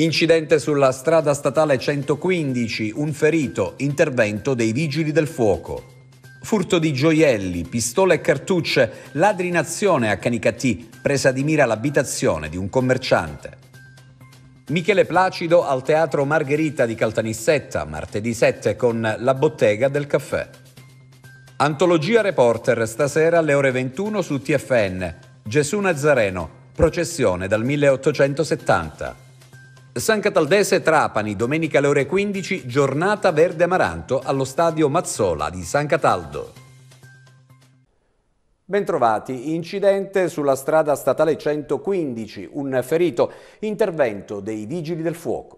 Incidente sulla strada statale 115, un ferito, intervento dei vigili del fuoco. Furto di gioielli, pistole e cartucce, ladrinazione a Canicattì, presa di mira l'abitazione di un commerciante. Michele Placido al Teatro Margherita di Caltanissetta, martedì 7 con La bottega del caffè. Antologia Reporter stasera alle ore 21 su TFN. Gesù Nazareno, processione dal 1870. San Cataldese Trapani, domenica alle ore 15, giornata verde amaranto allo stadio Mazzola di San Cataldo. Bentrovati. Incidente sulla strada statale 115, un ferito, intervento dei vigili del fuoco.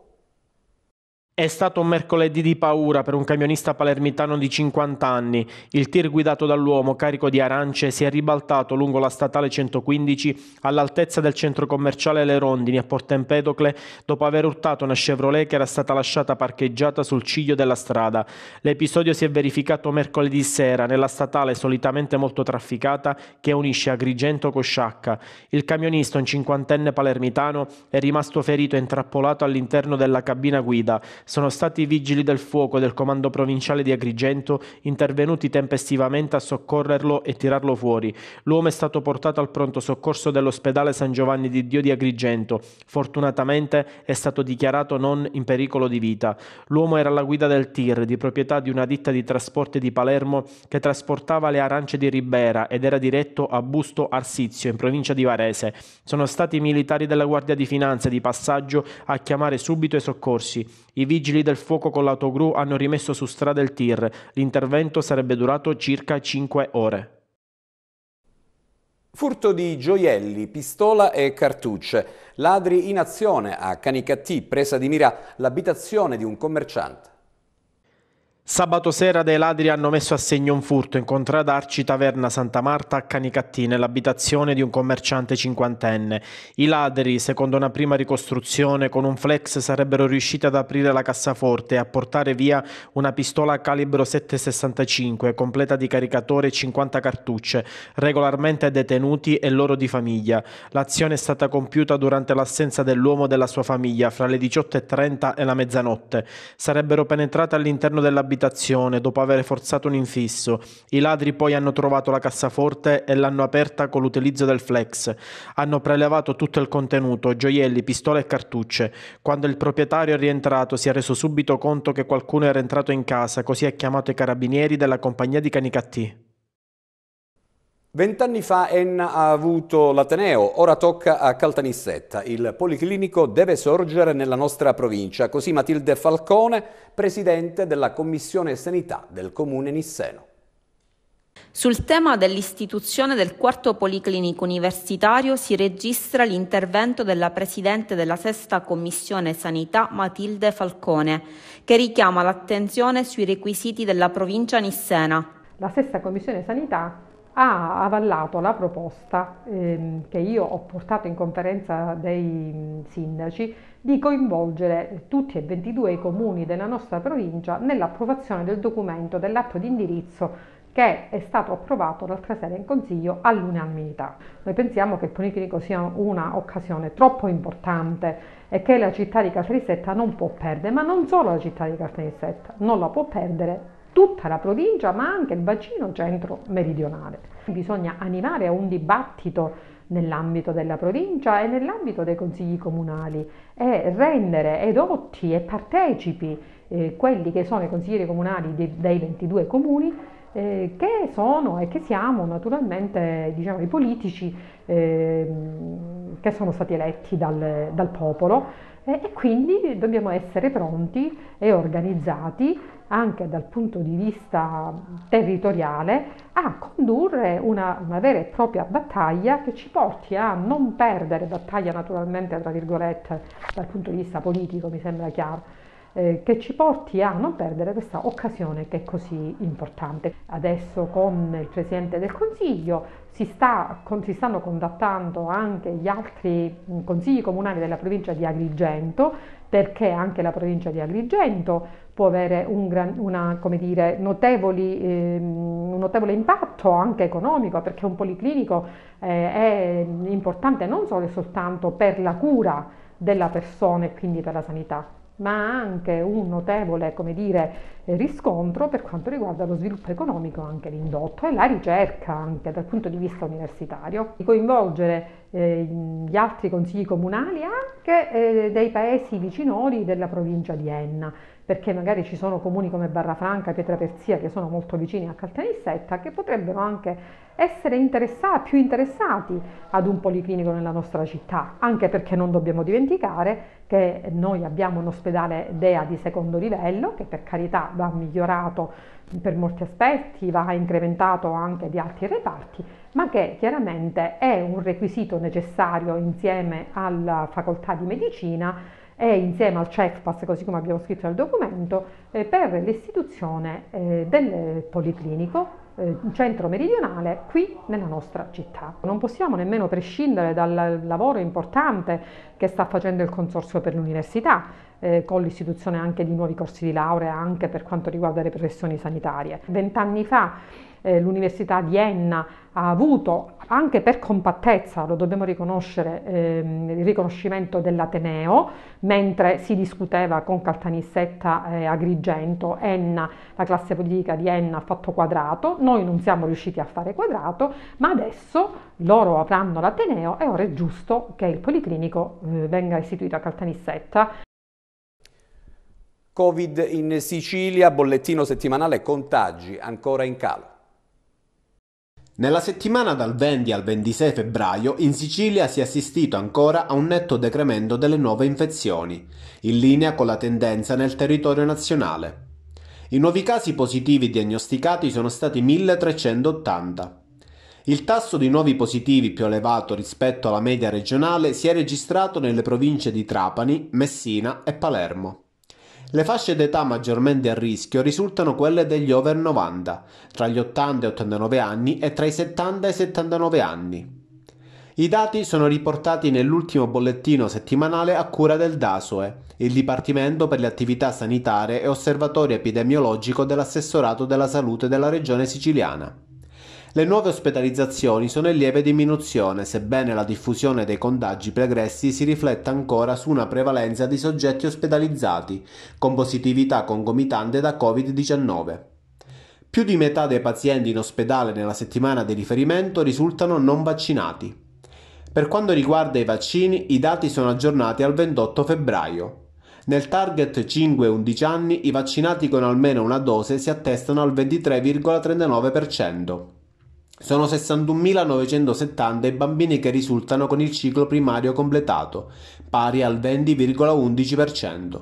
È stato un mercoledì di paura per un camionista palermitano di 50 anni. Il tir guidato dall'uomo, carico di arance, si è ribaltato lungo la statale 115 all'altezza del centro commerciale Le Rondini a Porta Empedocle dopo aver urtato una Chevrolet che era stata lasciata parcheggiata sul ciglio della strada. L'episodio si è verificato mercoledì sera nella statale solitamente molto trafficata che unisce Agrigento con Sciacca. Il camionista, un cinquantenne palermitano, è rimasto ferito e intrappolato all'interno della cabina guida sono stati i vigili del fuoco del comando provinciale di Agrigento intervenuti tempestivamente a soccorrerlo e tirarlo fuori. L'uomo è stato portato al pronto soccorso dell'ospedale San Giovanni di Dio di Agrigento. Fortunatamente è stato dichiarato non in pericolo di vita. L'uomo era alla guida del TIR, di proprietà di una ditta di trasporti di Palermo che trasportava le arance di Ribera ed era diretto a Busto Arsizio, in provincia di Varese. Sono stati i militari della Guardia di Finanza di passaggio a chiamare subito i soccorsi. I vigili del fuoco con l'autogru hanno rimesso su strada il tir. L'intervento sarebbe durato circa 5 ore. Furto di gioielli, pistola e cartucce. Ladri in azione a Canicattì, presa di mira l'abitazione di un commerciante. Sabato sera dei ladri hanno messo a segno un furto in contradarci Taverna Santa Marta a Canicattì nell'abitazione di un commerciante cinquantenne. I ladri, secondo una prima ricostruzione, con un flex sarebbero riusciti ad aprire la cassaforte e a portare via una pistola calibro 7,65 completa di caricatore e 50 cartucce, regolarmente detenuti e loro di famiglia. L'azione è stata compiuta durante l'assenza dell'uomo e della sua famiglia fra le 18.30 e la mezzanotte. Sarebbero penetrate all'interno dell'abitazione l'abitazione dopo aver forzato un infisso. I ladri poi hanno trovato la cassaforte e l'hanno aperta con l'utilizzo del flex. Hanno prelevato tutto il contenuto, gioielli, pistole e cartucce. Quando il proprietario è rientrato si è reso subito conto che qualcuno era entrato in casa, così ha chiamato i carabinieri della compagnia di Canicattì. Vent'anni fa Enna ha avuto l'Ateneo, ora tocca a Caltanissetta. Il Policlinico deve sorgere nella nostra provincia, così Matilde Falcone, presidente della Commissione Sanità del Comune Nisseno. Sul tema dell'istituzione del quarto policlinico universitario si registra l'intervento della Presidente della Sesta Commissione Sanità Matilde Falcone, che richiama l'attenzione sui requisiti della provincia nissena. La Sesta Commissione Sanità ha avallato la proposta ehm, che io ho portato in conferenza dei sindaci di coinvolgere tutti e 22 i comuni della nostra provincia nell'approvazione del documento dell'atto di indirizzo che è stato approvato l'altra sera in Consiglio all'unanimità. Noi pensiamo che il Politecnico sia un'occasione troppo importante e che la città di Caltanissetta non può perdere, ma non solo la città di Caltanissetta non la può perdere, tutta la provincia ma anche il bacino centro-meridionale. Bisogna animare un dibattito nell'ambito della provincia e nell'ambito dei consigli comunali e rendere edotti e partecipi eh, quelli che sono i consiglieri comunali dei, dei 22 comuni eh, che sono e che siamo naturalmente diciamo, i politici eh, che sono stati eletti dal, dal popolo eh, e quindi dobbiamo essere pronti e organizzati anche dal punto di vista territoriale a condurre una, una vera e propria battaglia che ci porti a non perdere battaglia naturalmente tra virgolette dal punto di vista politico mi sembra chiaro eh, che ci porti a non perdere questa occasione che è così importante. Adesso con il Presidente del Consiglio si, sta, con, si stanno contattando anche gli altri mm, consigli comunali della provincia di Agrigento perché anche la provincia di Agrigento può avere un, una, dire, notevoli, eh, un notevole impatto anche economico perché un policlinico eh, è importante non solo e soltanto per la cura della persona e quindi per la sanità, ma ha anche un notevole dire, eh, riscontro per quanto riguarda lo sviluppo economico anche l'indotto e la ricerca anche dal punto di vista universitario. Coinvolgere eh, gli altri consigli comunali anche eh, dei paesi vicinori della provincia di Enna, perché magari ci sono comuni come Barrafranca, Pietra Persia che sono molto vicini a Caltanissetta che potrebbero anche essere interessa più interessati ad un policlinico nella nostra città, anche perché non dobbiamo dimenticare che noi abbiamo un ospedale DEA di secondo livello che per carità va migliorato per molti aspetti, va incrementato anche di altri reparti, ma che chiaramente è un requisito necessario insieme alla facoltà di medicina e insieme al CEFPAS, così come abbiamo scritto nel documento, eh, per l'istituzione eh, del Policlinico eh, centro meridionale qui nella nostra città. Non possiamo nemmeno prescindere dal lavoro importante che sta facendo il Consorzio per l'Università, eh, con l'istituzione anche di nuovi corsi di laurea anche per quanto riguarda le professioni sanitarie. Vent'anni fa eh, l'Università di Enna ha avuto anche per compattezza, lo dobbiamo riconoscere, ehm, il riconoscimento dell'Ateneo, mentre si discuteva con Caltanissetta e eh, Agrigento, Enna, la classe politica di Enna ha fatto quadrato, noi non siamo riusciti a fare quadrato, ma adesso loro avranno l'Ateneo e ora è giusto che il Policlinico eh, venga istituito a Caltanissetta. Covid in Sicilia, bollettino settimanale contagi ancora in calo. Nella settimana dal 20 al 26 febbraio in Sicilia si è assistito ancora a un netto decremento delle nuove infezioni, in linea con la tendenza nel territorio nazionale. I nuovi casi positivi diagnosticati sono stati 1380. Il tasso di nuovi positivi più elevato rispetto alla media regionale si è registrato nelle province di Trapani, Messina e Palermo. Le fasce d'età maggiormente a rischio risultano quelle degli over 90, tra gli 80 e 89 anni e tra i 70 e i 79 anni. I dati sono riportati nell'ultimo bollettino settimanale a cura del DASOE, il Dipartimento per le attività sanitarie e osservatorio epidemiologico dell'assessorato della salute della regione siciliana. Le nuove ospedalizzazioni sono in lieve diminuzione, sebbene la diffusione dei contagi pregressi si rifletta ancora su una prevalenza di soggetti ospedalizzati, con positività concomitante da Covid-19. Più di metà dei pazienti in ospedale nella settimana di riferimento risultano non vaccinati. Per quanto riguarda i vaccini, i dati sono aggiornati al 28 febbraio. Nel target 5-11 anni i vaccinati con almeno una dose si attestano al 23,39%. Sono 61.970 i bambini che risultano con il ciclo primario completato, pari al 20,11%.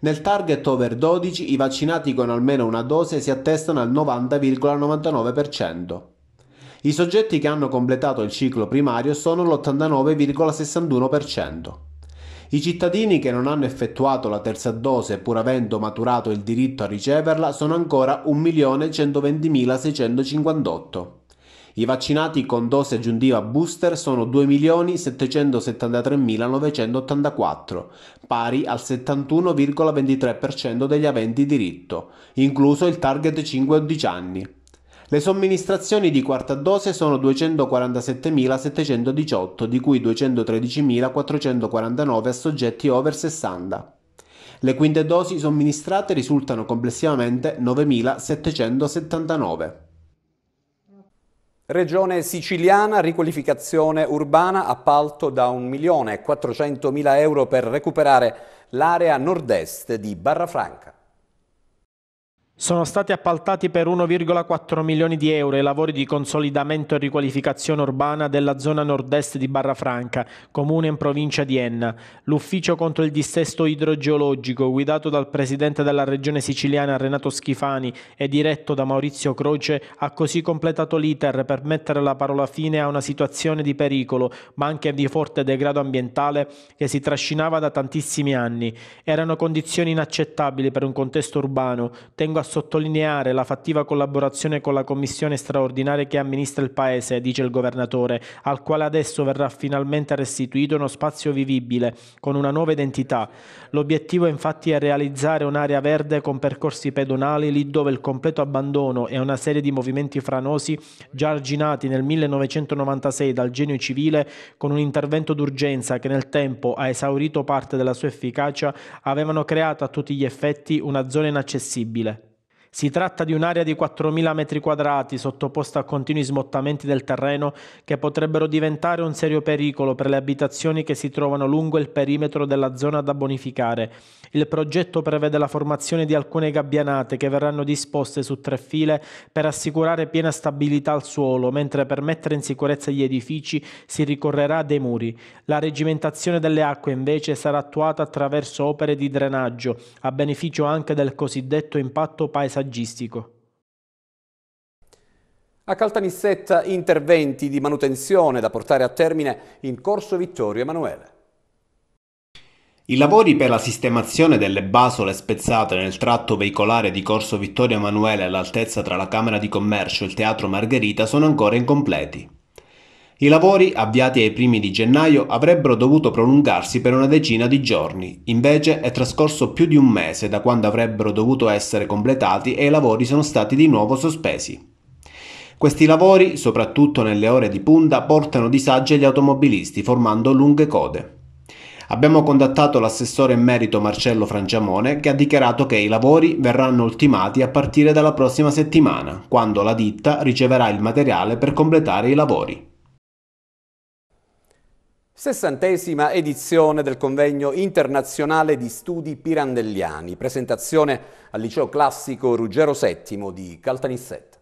Nel target over 12 i vaccinati con almeno una dose si attestano al 90,99%. I soggetti che hanno completato il ciclo primario sono l'89,61%. I cittadini che non hanno effettuato la terza dose pur avendo maturato il diritto a riceverla sono ancora 1.120.658. I vaccinati con dose aggiuntiva booster sono 2.773.984, pari al 71,23% degli aventi diritto, incluso il target 5-11 anni. Le somministrazioni di quarta dose sono 247.718, di cui 213.449 a soggetti over 60. Le quinte dosi somministrate risultano complessivamente 9.779. Regione siciliana, riqualificazione urbana, appalto da 1.400.000 euro per recuperare l'area nord-est di Barrafranca. Sono stati appaltati per 1,4 milioni di euro i lavori di consolidamento e riqualificazione urbana della zona nord-est di Barra Franca, comune in provincia di Enna. L'ufficio contro il dissesto idrogeologico, guidato dal presidente della regione siciliana Renato Schifani e diretto da Maurizio Croce, ha così completato l'iter per mettere la parola fine a una situazione di pericolo, ma anche di forte degrado ambientale che si trascinava da tantissimi anni. Erano condizioni inaccettabili per un contesto urbano. Tengo a sottolineare la fattiva collaborazione con la commissione straordinaria che amministra il Paese, dice il governatore, al quale adesso verrà finalmente restituito uno spazio vivibile, con una nuova identità. L'obiettivo infatti è realizzare un'area verde con percorsi pedonali lì dove il completo abbandono e una serie di movimenti franosi già arginati nel 1996 dal genio civile con un intervento d'urgenza che nel tempo ha esaurito parte della sua efficacia, avevano creato a tutti gli effetti una zona inaccessibile. Si tratta di un'area di 4.000 m2 sottoposta a continui smottamenti del terreno che potrebbero diventare un serio pericolo per le abitazioni che si trovano lungo il perimetro della zona da bonificare. Il progetto prevede la formazione di alcune gabbianate che verranno disposte su tre file per assicurare piena stabilità al suolo, mentre per mettere in sicurezza gli edifici si ricorrerà a dei muri. La regimentazione delle acque invece sarà attuata attraverso opere di drenaggio, a beneficio anche del cosiddetto impatto paesaggistico paesaggistico. A Caltanissetta interventi di manutenzione da portare a termine in Corso Vittorio Emanuele. I lavori per la sistemazione delle basole spezzate nel tratto veicolare di Corso Vittorio Emanuele all'altezza tra la Camera di Commercio e il Teatro Margherita sono ancora incompleti. I lavori, avviati ai primi di gennaio, avrebbero dovuto prolungarsi per una decina di giorni, invece è trascorso più di un mese da quando avrebbero dovuto essere completati e i lavori sono stati di nuovo sospesi. Questi lavori, soprattutto nelle ore di punta, portano disagi agli automobilisti formando lunghe code. Abbiamo contattato l'assessore in merito Marcello Frangiamone, che ha dichiarato che i lavori verranno ultimati a partire dalla prossima settimana, quando la ditta riceverà il materiale per completare i lavori. Sessantesima edizione del convegno internazionale di studi pirandelliani, presentazione al liceo classico Ruggero VII di Caltanissetta.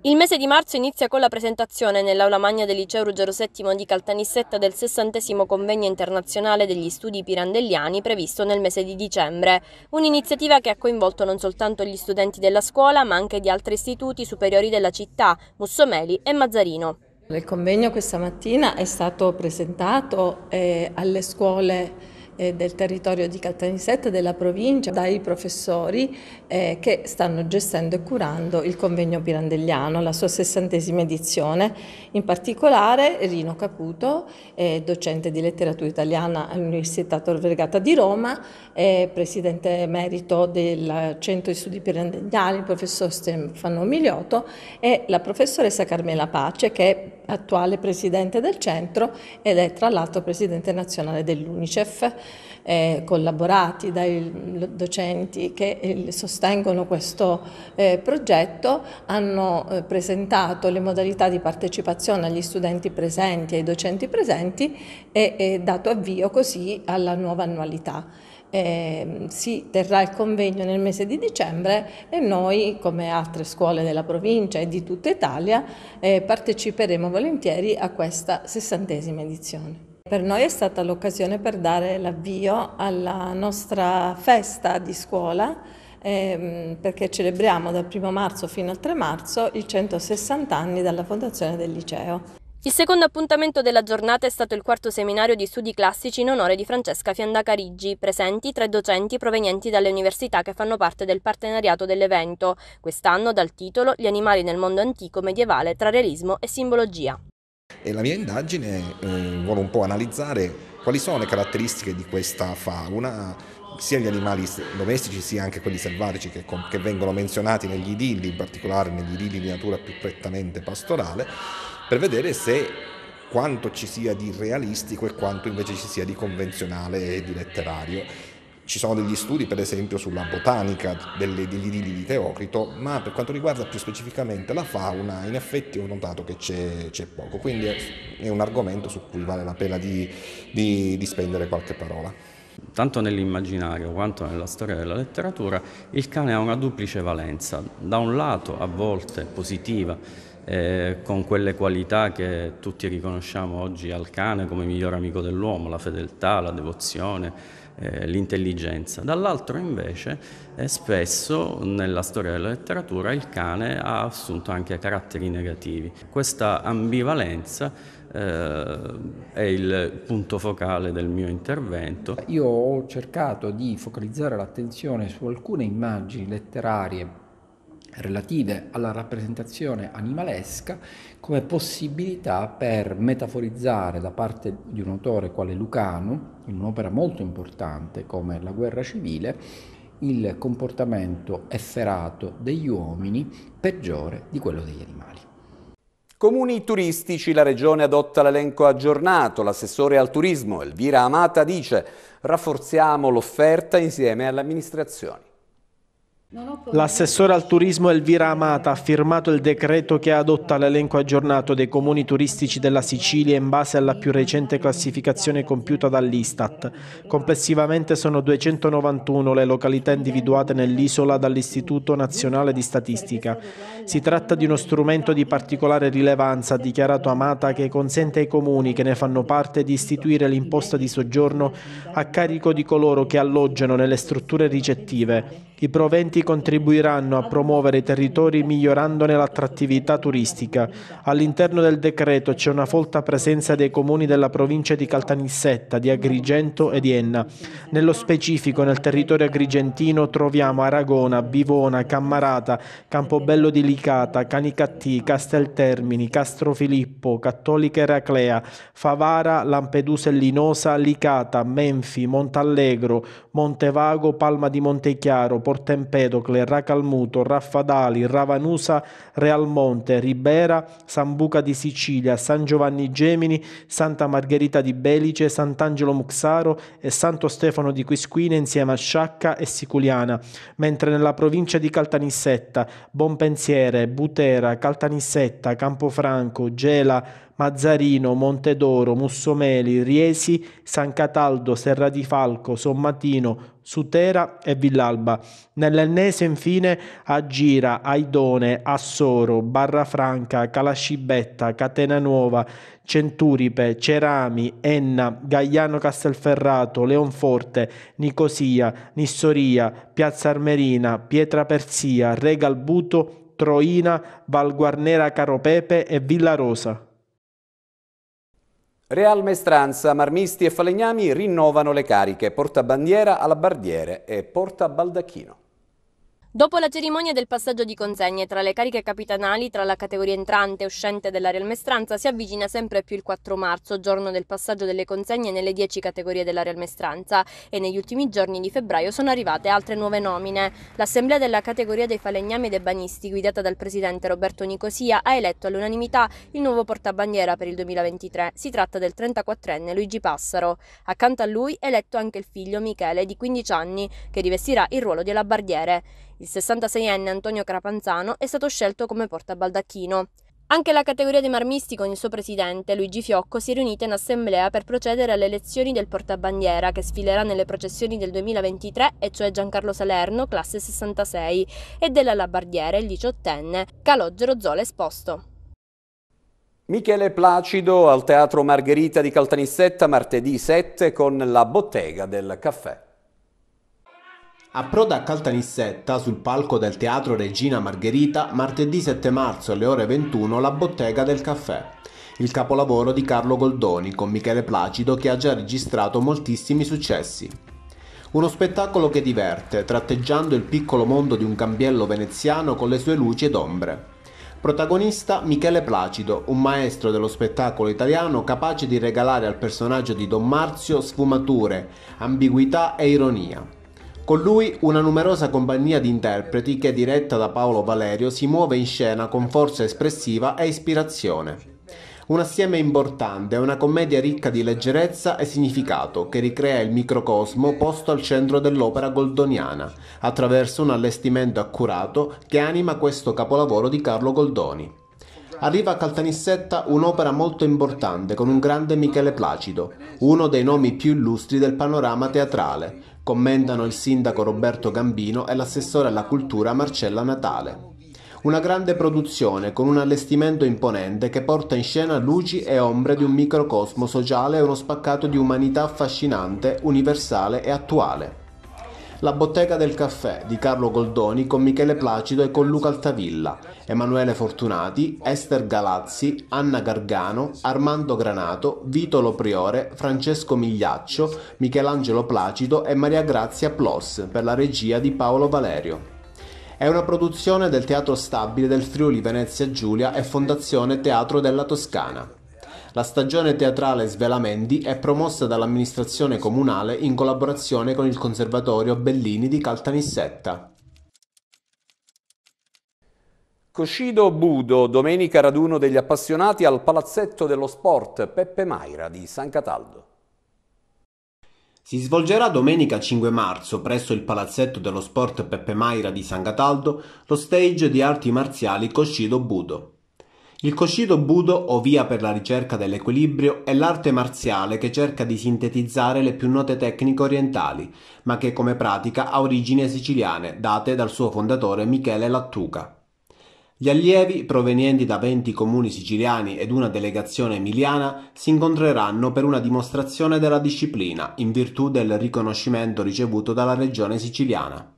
Il mese di marzo inizia con la presentazione nell'aula magna del liceo Ruggero VII di Caltanissetta del 60 convegno internazionale degli studi pirandelliani previsto nel mese di dicembre, un'iniziativa che ha coinvolto non soltanto gli studenti della scuola ma anche di altri istituti superiori della città, Mussomeli e Mazzarino. Il convegno questa mattina è stato presentato eh, alle scuole eh, del territorio di Caltanissetta, della provincia, dai professori eh, che stanno gestendo e curando il convegno pirandelliano, la sua sessantesima edizione. In particolare Rino Caputo, eh, docente di letteratura italiana all'Università Tor Vergata di Roma, presidente emerito del Centro di Studi Pirandelliani, il professor Stefano Milioto e la professoressa Carmela Pace che è attuale presidente del centro ed è tra l'altro presidente nazionale dell'UNICEF, eh, collaborati dai docenti che eh, sostengono questo eh, progetto, hanno eh, presentato le modalità di partecipazione agli studenti presenti e ai docenti presenti e, e dato avvio così alla nuova annualità eh, si terrà il convegno nel mese di dicembre e noi, come altre scuole della provincia e di tutta Italia, eh, parteciperemo volentieri a questa sessantesima edizione. Per noi è stata l'occasione per dare l'avvio alla nostra festa di scuola ehm, perché celebriamo dal 1 marzo fino al 3 marzo i 160 anni dalla fondazione del liceo. Il secondo appuntamento della giornata è stato il quarto seminario di studi classici in onore di Francesca Fiandacariggi, presenti tre docenti provenienti dalle università che fanno parte del partenariato dell'evento, quest'anno dal titolo Gli animali nel mondo antico medievale tra realismo e simbologia. E la mia indagine eh, vuole un po' analizzare quali sono le caratteristiche di questa fauna sia gli animali domestici sia anche quelli selvatici che, che vengono menzionati negli idilli, in particolare negli idilli di natura più prettamente pastorale, per vedere se quanto ci sia di realistico e quanto invece ci sia di convenzionale e di letterario. Ci sono degli studi, per esempio, sulla botanica delle, degli idilli di Teocrito, ma per quanto riguarda più specificamente la fauna, in effetti ho notato che c'è, c'è poco, quindi è, è, un argomento su cui vale la pena di, di, di spendere qualche parola. Tanto nell'immaginario quanto nella storia della letteratura il cane ha una duplice valenza, da un lato a volte positiva, eh, con quelle qualità che tutti riconosciamo oggi al cane come miglior amico dell'uomo, la fedeltà, la devozione, eh, l'intelligenza. Dall'altro invece eh, spesso nella storia della letteratura il cane ha assunto anche caratteri negativi. Questa ambivalenza eh, è il punto focale del mio intervento. Io ho cercato di focalizzare l'attenzione su alcune immagini letterarie relative alla rappresentazione animalesca come possibilità per metaforizzare da parte di un autore quale Lucano, in un'opera molto importante come La guerra civile, il comportamento efferato degli uomini peggiore di quello degli animali. Comuni turistici, la regione adotta l'elenco aggiornato, l'assessore al turismo Elvira Amata dice rafforziamo l'offerta insieme alle amministrazioni. L'assessore al turismo Elvira Amata ha firmato il decreto che adotta l'elenco aggiornato dei comuni turistici della Sicilia in base alla più recente classificazione compiuta dall'Istat. Complessivamente sono 291 le località individuate nell'isola dall'Istituto Nazionale di Statistica. Si tratta di uno strumento di particolare rilevanza, ha dichiarato Amata, che consente ai comuni che ne fanno parte di istituire l'imposta di soggiorno a carico di coloro che alloggiano nelle strutture ricettive. I proventi contribuiranno a promuovere i territori migliorandone l'attrattività turistica. All'interno del decreto c'è una folta presenza dei comuni della provincia di Caltanissetta, di Agrigento e di Enna. Nello specifico nel territorio agrigentino troviamo Aragona, Bivona, Cammarata, Campobello di Licata, Canicattì, Casteltermini, Castrofilippo, Cattolica Eraclea, Favara, Lampedusa e Linosa, Licata, Menfi, Montallegro, Montevago, Palma di Montechiaro, Portempera, Temetocle, Racalmuto, Raffadali, Ravanusa, Realmonte, Ribera, Sambuca di Sicilia, San Giovanni Gemini, Santa Margherita di Belice, Sant'Angelo Muxaro e Santo Stefano di Quisquine insieme a Sciacca e Siculiana, mentre nella provincia di Caltanissetta, Bonpensiere, Butera, Caltanissetta, Campofranco, Gela, Mazzarino, Montedoro, Mussomeli, Riesi, San Cataldo, Serra di Falco, Sommatino, Sutera e Villalba. Nell'Ennese infine Agira, Aidone, Assoro, Barrafranca, Calascibetta, Catena Nuova, Centuripe, Cerami, Enna, Gagliano Castelferrato, Leonforte, Nicosia, Nissoria, Piazza Armerina, Pietra Persia, Regalbuto, Troina, Valguarnera Caropepe e Villa Rosa. Real Mestranza, Marmisti e Falegnami rinnovano le cariche, portabandiera alla Bardiere e porta Baldacchino. Dopo la cerimonia del passaggio di consegne tra le cariche capitanali tra la categoria entrante e uscente della Real Mestranza si avvicina sempre più il 4 marzo, giorno del passaggio delle consegne nelle 10 categorie della Real Mestranza e negli ultimi giorni di febbraio sono arrivate altre nuove nomine. L'assemblea della categoria dei falegnami e dei banisti guidata dal presidente Roberto Nicosia ha eletto all'unanimità il nuovo portabandiera per il 2023. Si tratta del 34enne Luigi Passaro. Accanto a lui è eletto anche il figlio Michele di 15 anni che rivestirà il ruolo di alabardiere. Il 66enne Antonio Crapanzano è stato scelto come portabaldacchino. Anche la categoria dei marmisti con il suo presidente, Luigi Fiocco, si è riunita in assemblea per procedere alle elezioni del portabandiera che sfilerà nelle processioni del 2023, e cioè Giancarlo Salerno, classe 66, e della Labardiere, il 18enne, Calogero Zola Esposto. Michele Placido al Teatro Margherita di Caltanissetta martedì 7 con la bottega del caffè. Approda a Caltanissetta, sul palco del Teatro Regina Margherita, martedì 7 marzo alle ore 21 la Bottega del Caffè, il capolavoro di Carlo Goldoni con Michele Placido che ha già registrato moltissimi successi. Uno spettacolo che diverte, tratteggiando il piccolo mondo di un cambiello veneziano con le sue luci ed ombre. Protagonista Michele Placido, un maestro dello spettacolo italiano capace di regalare al personaggio di Don Marzio sfumature, ambiguità e ironia. Con lui una numerosa compagnia di interpreti che, diretta da Paolo Valerio, si muove in scena con forza espressiva e ispirazione. Un assieme importante, una commedia ricca di leggerezza e significato che ricrea il microcosmo posto al centro dell'opera goldoniana, attraverso un allestimento accurato che anima questo capolavoro di Carlo Goldoni. Arriva a Caltanissetta un'opera molto importante con un grande Michele Placido, uno dei nomi più illustri del panorama teatrale, commentano il sindaco Roberto Gambino e l'assessore alla cultura Marcella Natale. Una grande produzione con un allestimento imponente che porta in scena luci e ombre di un microcosmo sociale e uno spaccato di umanità affascinante, universale e attuale. La bottega del caffè di Carlo Goldoni con Michele Placido e con Luca Altavilla, Emanuele Fortunati, Esther Galazzi, Anna Gargano, Armando Granato, Vitolo Priore, Francesco Migliaccio, Michelangelo Placido e Maria Grazia Plos per la regia di Paolo Valerio. È una produzione del Teatro Stabile del Friuli Venezia Giulia e Fondazione Teatro della Toscana. La stagione teatrale Svelamenti è promossa dall'amministrazione comunale in collaborazione con il Conservatorio Bellini di Caltanissetta. Coscido Budo, domenica raduno degli appassionati al Palazzetto dello Sport Peppe Maira di San Cataldo. Si svolgerà domenica 5 marzo presso il Palazzetto dello Sport Peppe Maira di San Cataldo lo stage di arti marziali Coscido Budo. Il Coscido Budo o via per la ricerca dell'equilibrio è l'arte marziale che cerca di sintetizzare le più note tecniche orientali, ma che come pratica ha origini siciliane, date dal suo fondatore Michele Lattuca. Gli allievi, provenienti da 20 comuni siciliani ed una delegazione emiliana, si incontreranno per una dimostrazione della disciplina, in virtù del riconoscimento ricevuto dalla regione siciliana.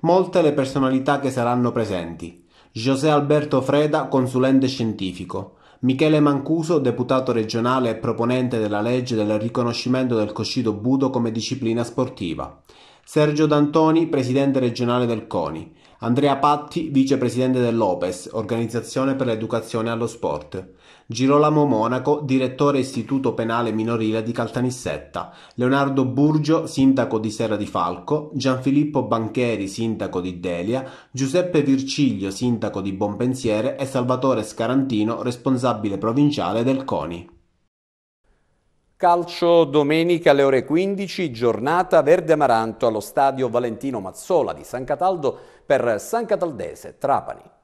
Molte le personalità che saranno presenti, José Alberto Freda, consulente scientifico; Michele Mancuso, deputato regionale e proponente della legge del riconoscimento del coscito budo come disciplina sportiva; Sergio D'Antoni, presidente regionale del CONI; Andrea Patti, vicepresidente dell'OPES, Organizzazione per l'Educazione allo Sport. Girolamo Monaco, direttore Istituto Penale Minorile di Caltanissetta, Leonardo Burgio, sindaco di Serra di Falco, Gianfilippo Bancheri, sindaco di Delia, Giuseppe Virciglio, sindaco di Bonpensiere e Salvatore Scarantino, responsabile provinciale del CONI. Calcio domenica alle ore 15, giornata verde amaranto allo stadio Valentino Mazzola di San Cataldo per San Cataldese Trapani.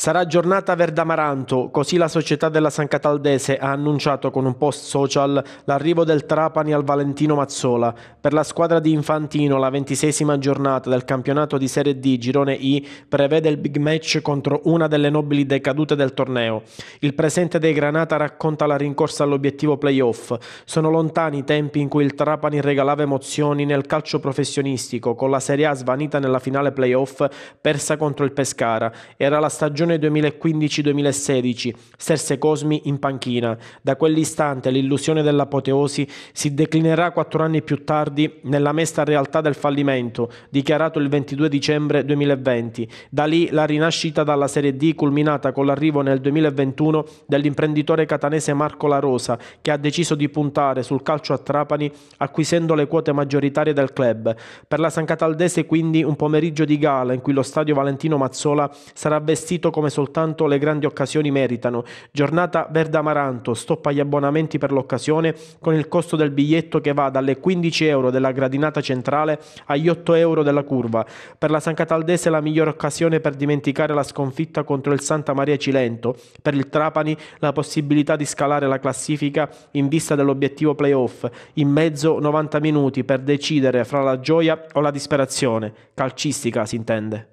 Sarà giornata Verdamaranto, così la società della San Cataldese ha annunciato con un post social l'arrivo del Trapani al Valentino Mazzola. Per la squadra di Infantino la ventisesima giornata del campionato di Serie D Girone I prevede il big match contro una delle nobili decadute del torneo. Il presente dei Granata racconta la rincorsa all'obiettivo playoff. Sono lontani i tempi in cui il Trapani regalava emozioni nel calcio professionistico con la Serie A svanita nella finale playoff persa contro il Pescara. Era la stagione stagione 2015-2016, Serse Cosmi in panchina. Da quell'istante l'illusione dell'apoteosi si declinerà quattro anni più tardi nella mesta realtà del fallimento, dichiarato il 22 dicembre 2020. Da lì la rinascita dalla Serie D culminata con l'arrivo nel 2021 dell'imprenditore catanese Marco La Rosa, che ha deciso di puntare sul calcio a Trapani acquisendo le quote maggioritarie del club. Per la San Cataldese quindi un pomeriggio di gala in cui lo stadio Valentino Mazzola sarà vestito come soltanto le grandi occasioni meritano. Giornata verde amaranto, stop agli abbonamenti per l'occasione con il costo del biglietto che va dalle 15 euro della gradinata centrale agli 8 euro della curva. Per la San Cataldese la migliore occasione per dimenticare la sconfitta contro il Santa Maria Cilento, per il Trapani la possibilità di scalare la classifica in vista dell'obiettivo playoff, in mezzo 90 minuti per decidere fra la gioia o la disperazione, calcistica si intende.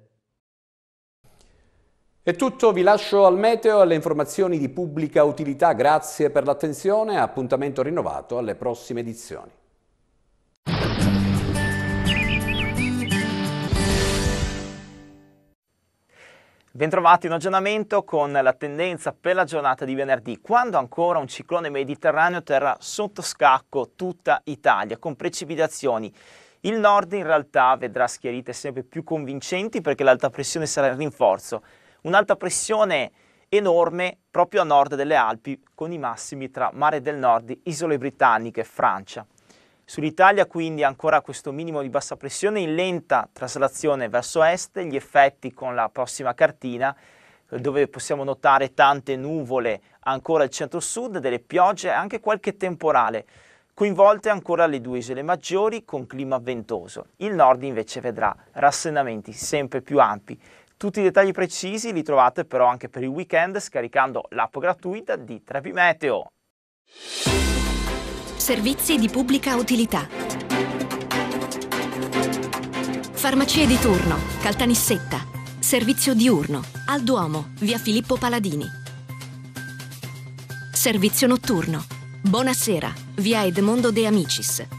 È tutto, vi lascio al meteo e alle informazioni di pubblica utilità. Grazie per l'attenzione, appuntamento rinnovato alle prossime edizioni. Bentrovati in aggiornamento con la tendenza per la giornata di venerdì, quando ancora un ciclone mediterraneo terrà sotto scacco tutta Italia, con precipitazioni. Il nord in realtà vedrà schiarite sempre più convincenti perché l'alta pressione sarà in rinforzo un'alta pressione enorme proprio a nord delle Alpi, con i massimi tra Mare del Nord, Isole Britanniche e Francia. Sull'Italia quindi ancora questo minimo di bassa pressione in lenta traslazione verso est, gli effetti con la prossima cartina dove possiamo notare tante nuvole ancora al centro-sud, delle piogge e anche qualche temporale. Coinvolte ancora le due isole maggiori con clima ventoso. Il nord invece vedrà rassenamenti sempre più ampi. Tutti i dettagli precisi li trovate però anche per il weekend scaricando l'app gratuita di Trepi Meteo. Servizi di pubblica utilità. Farmacie di turno, Caltanissetta. Servizio diurno, al Duomo, via Filippo Paladini. Servizio notturno, Buonasera, via Edmondo De Amicis.